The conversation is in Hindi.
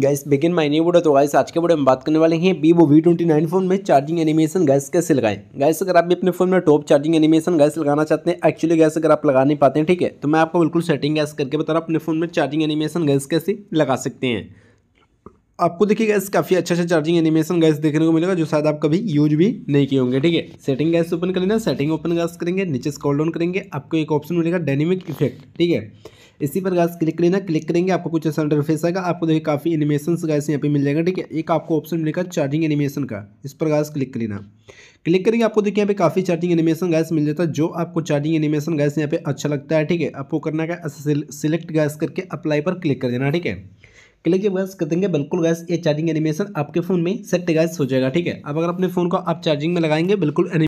gas begin my new video तो गैस आज के वीडियो में बात करने वाले हैं Vivo V twenty nine phone में चार्जिंग एनिमेशन गैस कैसे लगाएं गैस अगर आप भी अपने फोन में टॉप चार्जिंग एनिमेशन गैस लगाना चाहते हैं एक्चुअली गैस अगर आप लगा नहीं पाते हैं ठीक है तो मैं आपको बिल्कुल सेटिंग गैस करके बता रहा हूँ अपने फोन में चार्जिंग एनिमेशन गैस कैसे लगा सकते हैं आपको देखिए गैस काफ़ी अच्छा अच्छा चार्जिंग एनिमेशन गैस देखने को मिलेगा जो शायद आप कभी यूज भी नहीं किए होंगे ठीक है सेटिंग गैस ओपन कर लेना सेटिंग ओपन गैस करेंगे नीचे स्कॉल डाउन करेंगे आपको एक ऑप्शन मिलेगा डायनेमिक इफेक्ट ठीक है इसी पर गैस क्लिक लेना क्लिक करेंगे आपको कुछ ऐसा इंटरफेस आएगा आपको देखिए काफ़ी एनिमेशन गैस यहाँ पे मिल जाएगा ठीक है एक आपको ऑप्शन मिलेगा चार्जिंग एनिमेशन का इस पर गैस क्लिक लेना क्लिक करेंगे आपको देखिए यहाँ पे काफ़ी चार्जिंग एनिमेशन गैस मिल जाता है जो आपको चार्जिंग एनिमेशन गैस यहाँ पे अच्छा लगता है ठीक है आपको करना क्या सिलेक्ट गैस करके अप्लाई पर क्लिक कर देना ठीक है क्लिक के गैस कर देंगे बिल्कुल गैस ये चार्जिंग एनिमेशन आपके फोन में सेट गैस हो जाएगा ठीक है अब अगर अपने फोन को आप चार्जिंग में लगाएंगे बिल्कुल